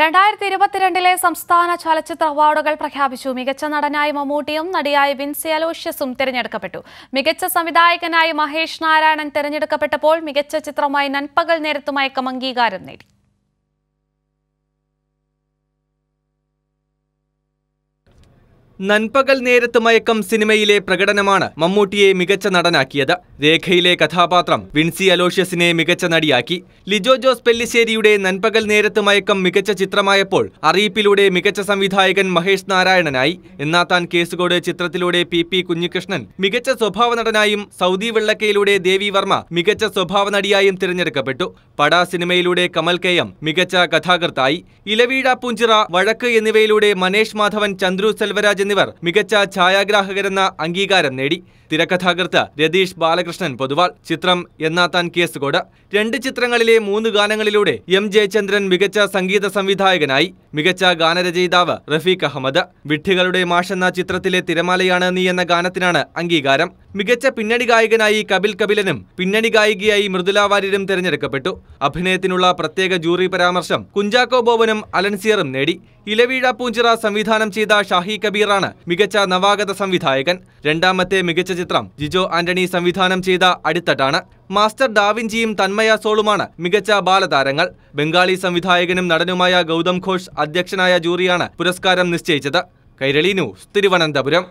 രണ്ടായിരത്തി ഇരുപത്തിരണ്ടിലെ സംസ്ഥാന ചലച്ചിത്ര അവാർഡുകൾ പ്രഖ്യാപിച്ചു മികച്ച നടനായി മമ്മൂട്ടിയും നടിയായി വിൻസി അലോഷ്യസും തിരഞ്ഞെടുക്കപ്പെട്ടു മികച്ച സംവിധായകനായി മഹേഷ് നാരായണൻ തിരഞ്ഞെടുക്കപ്പെട്ടപ്പോൾ മികച്ച ചിത്രമായി നൻപകൽ നേരത്തുമയക്കം അംഗീകാരം നേടി നൻപകൽ നേരത്ത് മയക്കം സിനിമയിലെ പ്രകടനമാണ് മമ്മൂട്ടിയെ മികച്ച നടനാക്കിയത് രേഖയിലെ കഥാപാത്രം വിൻസി അലോഷ്യസിനെ മികച്ച നടിയാക്കി ലിജോ ജോസ് പെല്ലിശ്ശേരിയുടെ നൻപകൽ നേരത്ത് മയക്കം മികച്ച ചിത്രമായപ്പോൾ അറിയിപ്പിലൂടെ മികച്ച സംവിധായകൻ മഹേഷ് നാരായണനായി താൻ കേസുകോട് ചിത്രത്തിലൂടെ പി പി കുഞ്ഞികൃഷ്ണൻ മികച്ച സ്വഭാവ നടനായും സൗദി വെള്ളക്കയിലൂടെ ദേവി വർമ്മ മികച്ച സ്വഭാവ നടിയായും തിരഞ്ഞെടുക്കപ്പെട്ടു പടാ സിനിമയിലൂടെ കമൽ കെ എം മികച്ച കഥാകൃത്തായി ഇലവീഴ പൂഞ്ചിറ വഴക്ക് എന്നിവയിലൂടെ മനേഷ് മാധവൻ ചന്ദ്രു സെൽവരാജൻ എന്നിവർ മികച്ച ഛായാഗ്രാഹകരെന്ന അംഗീകാരം നേടി തിരക്കഥാകൃത്ത് രതീഷ് ബാലകൃഷ്ണൻ പൊതുവാൾ ചിത്രം എന്നാത്താൻ കേസുകോട് രണ്ട് ചിത്രങ്ങളിലെ മൂന്ന് ഗാനങ്ങളിലൂടെ എം ജയചന്ദ്രൻ മികച്ച സംഗീത സംവിധായകനായി മികച്ച ഗാനരചയിതാവ് റഫീഖ് അഹമ്മദ് വിഡ്ഢികളുടെ മാഷെന്ന ചിത്രത്തിലെ തിരമാലയാണ് നീ എന്ന ഗാനത്തിനാണ് അംഗീകാരം മികച്ച പിന്നണി ഗായകനായി കപിൽ കപിലനും പിന്നണി ഗായികയായി മൃദുല വാര്യരും തിരഞ്ഞെടുക്കപ്പെട്ടു അഭിനയത്തിനുള്ള പ്രത്യേക ജൂറി പരാമർശം കുഞ്ചാക്കോ ബോബനും അലൻസിയറും നേടി ഇലവീഴ പൂഞ്ചിറ സംവിധാനം ചെയ്ത ഷാഹി കബീറ ആണ് മികച്ച നവാഗത സംവിധായകൻ രണ്ടാമത്തെ മികച്ച ചിത്രം ജിജോ ആന്റണി സംവിധാനം ചെയ്ത അടിത്തട്ടാണ് മാസ്റ്റർ ഡാവിൻജിയും തന്മയ സോളുമാണ് മികച്ച ബാലതാരങ്ങൾ ബംഗാളി സംവിധായകനും നടനുമായ ഗൗതം ഘോഷ് അധ്യക്ഷനായ ജൂറിയാണ് പുരസ്കാരം നിശ്ചയിച്ചത് കൈരളി ന്യൂസ് തിരുവനന്തപുരം